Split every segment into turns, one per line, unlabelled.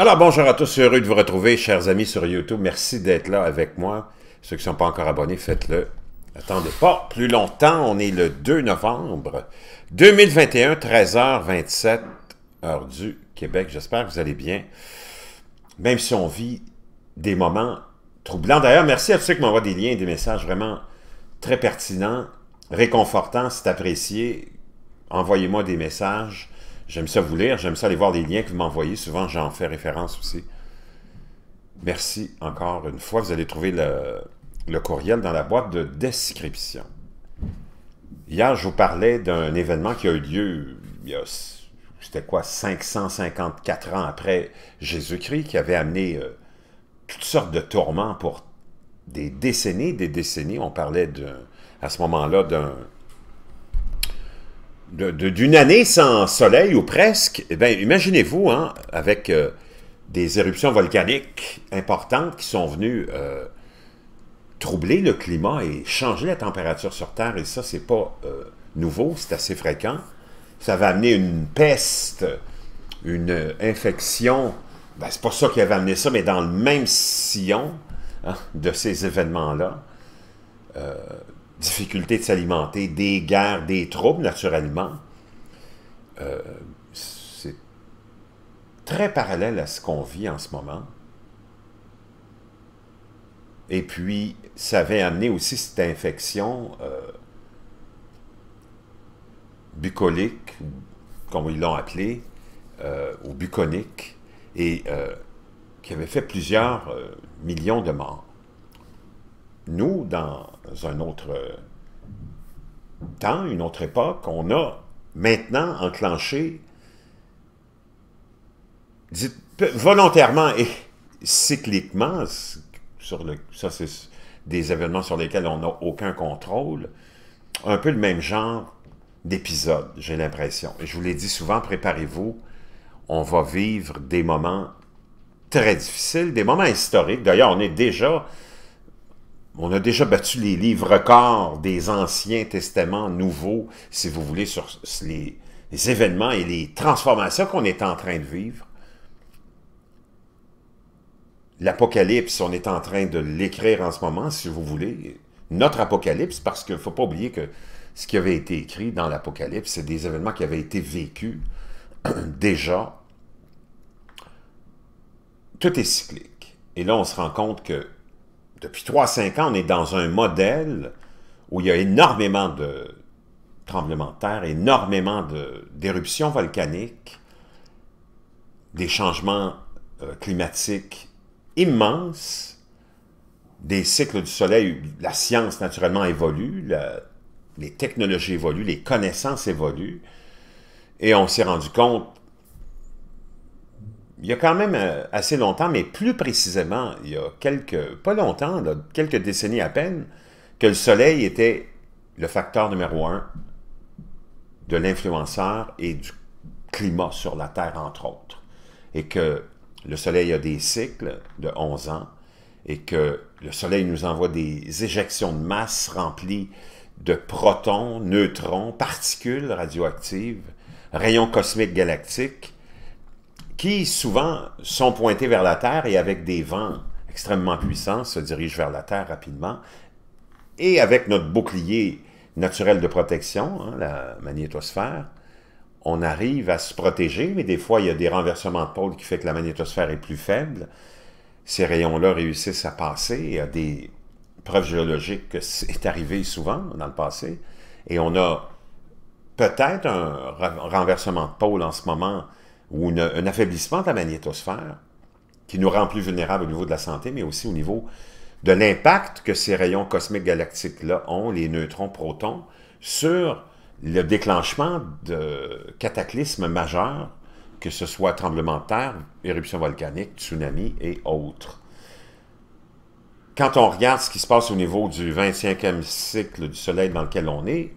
Alors bonjour à tous, heureux de vous retrouver, chers amis sur YouTube. Merci d'être là avec moi. Ceux qui ne sont pas encore abonnés, faites-le. Attendez pas plus longtemps, on est le 2 novembre 2021, 13h27, heure du Québec. J'espère que vous allez bien, même si on vit des moments troublants. D'ailleurs, merci à tous ceux qui m'envoient des liens, et des messages vraiment très pertinents, réconfortants, c'est apprécié. Envoyez-moi des messages. J'aime ça vous lire, j'aime ça aller voir les liens que vous m'envoyez. Souvent, j'en fais référence aussi. Merci encore une fois. Vous allez trouver le, courriel dans la boîte de description. Hier, je vous parlais d'un événement qui a eu lieu il y a, c'était quoi, 554 ans après Jésus-Christ, qui avait amené euh, toutes sortes de tourments pour des décennies, des décennies. On parlait à ce moment-là d'un d'une année sans soleil ou presque, eh imaginez-vous, hein, avec euh, des éruptions volcaniques importantes qui sont venues euh, troubler le climat et changer la température sur Terre, et ça, c'est pas euh, nouveau, c'est assez fréquent. Ça va amener une peste, une infection. Ben, c'est pas ça qui avait amené ça, mais dans le même sillon hein, de ces événements-là difficulté de s'alimenter, des guerres, des troubles naturellement, euh, c'est très parallèle à ce qu'on vit en ce moment. Et puis, ça avait amené aussi cette infection euh, bucolique, comme ils l'ont appelé, euh, ou buconique, et qui avait fait plusieurs millions de morts. Nous, dans un autre euh, temps, une autre époque, on a maintenant enclenché volontairement et cycliquement, sur le, ça c'est des événements sur lesquels on n'a aucun contrôle, un peu le même genre d'épisode, j'ai l'impression. Et je vous l'ai dit souvent, préparez-vous, on va vivre des moments très difficiles, des moments historiques. D'ailleurs, on est déjà on a déjà battu les livres records des Anciens Testaments nouveaux, si vous voulez, sur les, les événements et les transformations qu'on est en train de vivre. L'Apocalypse, on est en train de l'écrire en ce moment, si vous voulez. Notre Apocalypse, parce qu'il ne faut pas oublier que ce qui avait été écrit dans l'Apocalypse, c'est des événements qui avaient été vécus déjà. Tout est cyclique. Et là, on se rend compte que depuis 3-5 ans, on est dans un modèle où il y a énormément de tremblements de terre, énormément d'éruptions volcaniques, des changements euh, climatiques immenses, des cycles du soleil, la science naturellement évolue, les technologies évoluent, les connaissances évoluent, et on s'est rendu compte il y a quand même euh, assez longtemps, mais plus précisément, il y a quelques, pas longtemps, quelques décennies à peine, que le soleil était le facteur numéro un de l'influenceur et du climat sur la Terre, entre autres. Et que le soleil a des cycles de 11 ans et que le soleil nous envoie des éjections de masse remplies de protons, neutrons, particules radioactives, rayons cosmiques galactiques, qui souvent sont pointés vers la Terre et avec des vents extrêmement puissants se dirigent vers la Terre rapidement. Et avec notre bouclier naturel de protection, hein, la magnétosphère, on arrive à se protéger, mais des fois, il y a des renversements de pôle qui fait que la magnétosphère est plus faible. Ces rayons-là réussissent à passer. Il y a des preuves géologiques que c'est arrivé souvent dans le passé. Et on a peut-être un renversement de pôle en ce moment ou un affaiblissement de la magnétosphère qui nous rend plus vulnérables au niveau de la santé, mais aussi au niveau de l'impact que ces rayons cosmiques galactiques-là ont, les neutrons, protons, sur le déclenchement de cataclysmes majeurs, que ce soit tremblement de terre, éruption volcanique, tsunami et autres. Quand on regarde ce qui se passe au niveau du 25e cycle du Soleil dans lequel on est,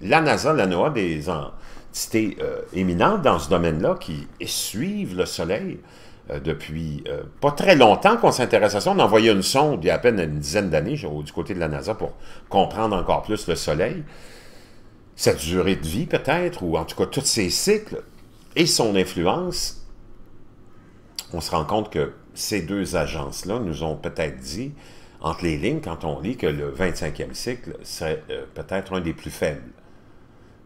la NASA, la NOAA, des entités euh, éminentes dans ce domaine-là qui suivent le Soleil euh, depuis euh, pas très longtemps qu'on s'intéresse à ça. On a envoyé une sonde il y a à peine une dizaine d'années du côté de la NASA pour comprendre encore plus le Soleil, sa durée de vie peut-être, ou en tout cas tous ses cycles et son influence. On se rend compte que ces deux agences-là nous ont peut-être dit entre les lignes quand on lit que le 25e cycle serait peut-être un des plus faibles.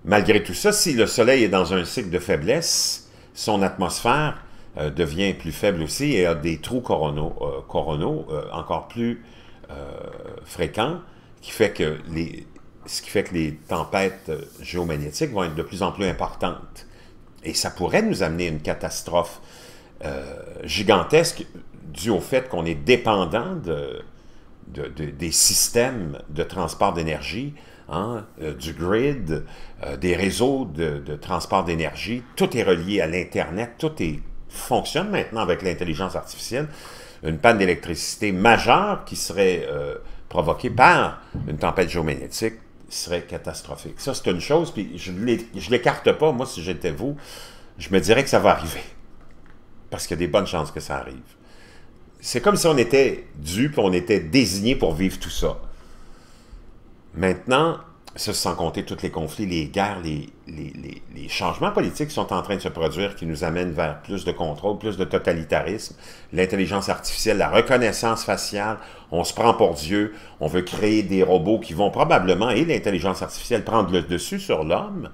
Malgré tout ça, si le Soleil est dans un cycle de faiblesse, son atmosphère euh, devient plus faible aussi et a des trous euh, coronaux, euh, encore plus fréquents, ce qui fait que les tempêtes géomagnétiques vont être de plus en plus importantes. Et ça pourrait nous amener à une catastrophe gigantesque due au fait qu'on est dépendant des systèmes de transport d'énergie Hein, euh, du grid, euh, des réseaux de, transport d'énergie. Tout est relié à l'Internet, tout est, fonctionne maintenant avec l'intelligence artificielle. Une panne d'électricité majeure qui serait euh, provoquée par une tempête géomagnétique serait catastrophique. Ça, c'est une chose, puis je ne l'écarte pas. Moi, si j'étais vous, je me dirais que ça va arriver. Parce qu'il y a des bonnes chances que ça arrive. C'est comme si on était dû, puis on était désigné pour vivre tout ça. Maintenant, ça, sans compter tous les conflits, les guerres, les, changements politiques qui sont en train de se produire, qui nous amènent vers plus de contrôle, plus de totalitarisme, l'intelligence artificielle, la reconnaissance faciale, on se prend pour Dieu, on veut créer des robots qui vont probablement, et l'intelligence artificielle, prendre le dessus sur l'homme.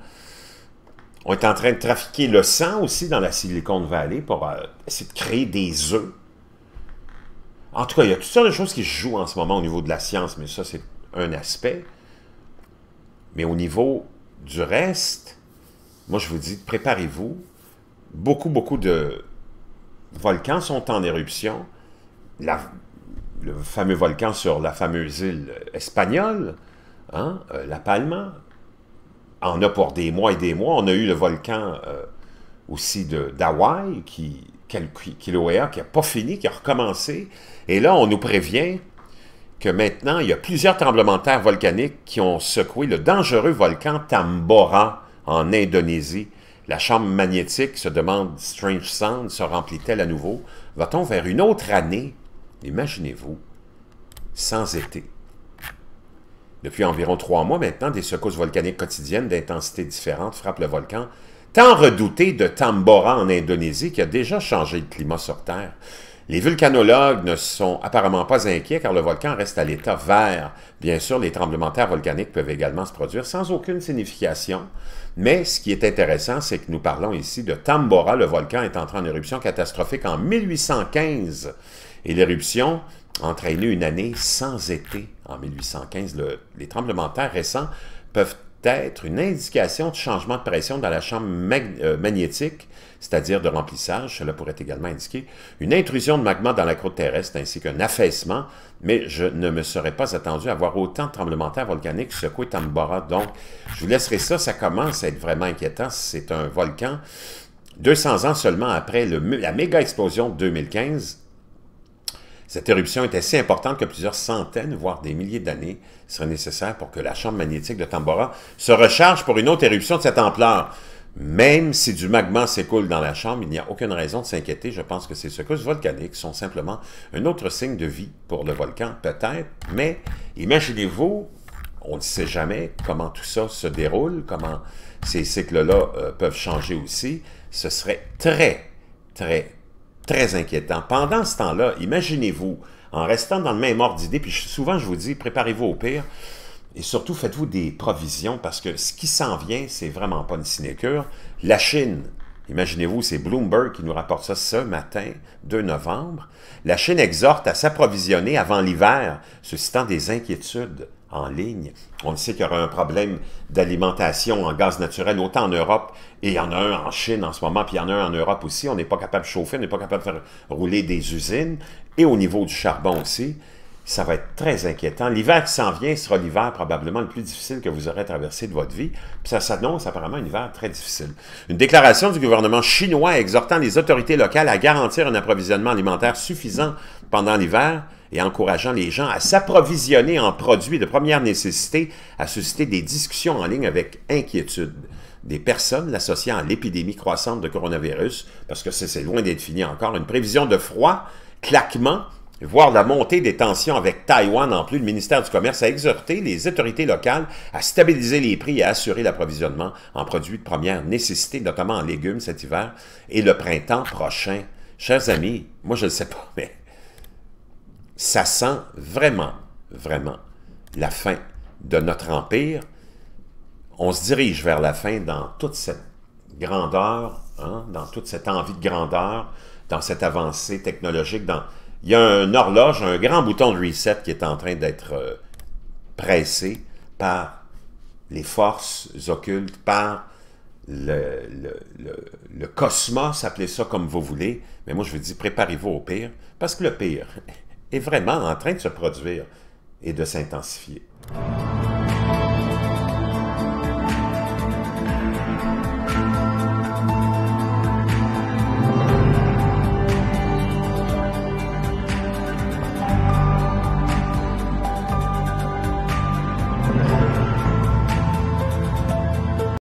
On est en train de trafiquer le sang aussi dans la Silicon Valley pour euh, essayer de créer des œufs. En tout cas, il y a toutes sortes de choses qui se jouent en ce moment au niveau de la science, mais ça, c'est un aspect, mais au niveau du reste, moi je vous dis, préparez-vous. Beaucoup, beaucoup de volcans sont en éruption. La, le fameux volcan sur la fameuse île espagnole, hein, euh, La Palma, en a pour des mois et des mois. On a eu le volcan euh, aussi d'Hawaï, qui, qui, qui n'a e pas fini, qui a recommencé. Et là, on nous prévient, que maintenant, il y a plusieurs tremblements de terre volcaniques qui ont secoué le dangereux volcan Tambora en Indonésie. La chambre magnétique, se demande Strange Sound, se remplit-elle à nouveau? Va-t-on vers une autre année, imaginez-vous, sans été? Depuis environ trois mois maintenant, des secousses volcaniques quotidiennes d'intensité différente frappent le volcan, tant redouté de Tambora en Indonésie qui a déjà changé le climat sur Terre. Les vulcanologues ne sont apparemment pas inquiets car le volcan reste à l'état vert. Bien sûr, les tremblements de terre volcaniques peuvent également se produire sans aucune signification, mais ce qui est intéressant, c'est que nous parlons ici de Tambora. Le volcan est entré en éruption catastrophique en 1815 et l'éruption entraîné une année sans été en 1815. les tremblements de terre récents peuvent être une indication de changement de pression dans la chambre euh, magnétique, c'est-à-dire de remplissage, cela pourrait également indiquer une intrusion de magma dans la croûte terrestre ainsi qu'un affaissement, mais je ne me serais pas attendu à voir autant de tremblements de terre volcaniques secouer Tambora. Donc, je vous laisserai ça, ça commence à être vraiment inquiétant, c'est un volcan. 200 ans seulement après la méga-explosion de 2015, cette éruption était si importante que plusieurs centaines, voire des milliers d'années, seraient nécessaires pour que la chambre magnétique de Tambora se recharge pour une autre éruption de cette ampleur. Même si du magma s'écoule dans la chambre, il n'y a aucune raison de s'inquiéter. Je pense que ces secousses volcaniques sont simplement un autre signe de vie pour le volcan, peut-être, mais imaginez-vous, on ne sait jamais comment tout ça se déroule, comment ces cycles-là euh, peuvent changer aussi. Ce serait très, très, très inquiétant. Pendant ce temps-là, imaginez-vous, en restant dans le même ordre d'idée, puis souvent je vous dis, préparez-vous au pire, et surtout faites-vous des provisions, parce que ce qui s'en vient, c'est vraiment pas une sinécure. La Chine, imaginez-vous, c'est Bloomberg qui nous rapporte ça ce matin, 2 novembre, la Chine exhorte à s'approvisionner avant l'hiver, suscitant des inquiétudes en ligne. On sait qu'il y aura un problème d'alimentation en gaz naturel, autant en Europe, et il y en a un en Chine en ce moment, puis il y en a un en Europe aussi. On n'est pas capable de chauffer, on n'est pas capable de faire rouler des usines. Et au niveau du charbon aussi, ça va être très inquiétant. L'hiver qui s'en vient sera l'hiver probablement le plus difficile que vous aurez traversé de votre vie. ça s'annonce apparemment un hiver très difficile. Une déclaration du gouvernement chinois exhortant les autorités locales à garantir un approvisionnement alimentaire suffisant pendant l'hiver et encourageant les gens à s'approvisionner en produits de première nécessité à susciter des discussions en ligne avec inquiétude des personnes l'associant à l'épidémie croissante de coronavirus, parce que c'est loin d'être fini encore, une prévision de froid, claquement, voire la montée des tensions avec Taïwan. En plus, le ministère du Commerce a exhorté les autorités locales à stabiliser les prix et à assurer l'approvisionnement en produits de première nécessité, notamment en légumes cet hiver et le printemps prochain. Chers amis, moi je ne sais pas, mais ça sent vraiment, vraiment la fin de notre empire. On se dirige vers la fin dans toute cette grandeur, hein, dans toute cette envie de grandeur, dans cette avancée technologique. Dans... Il y a un horloge, un grand bouton de reset qui est en train d'être euh, pressé par les forces occultes, par le, le cosmos, appelez ça comme vous voulez, mais moi je vous dis préparez-vous au pire, parce que le pire, est vraiment en train de se produire et de s'intensifier.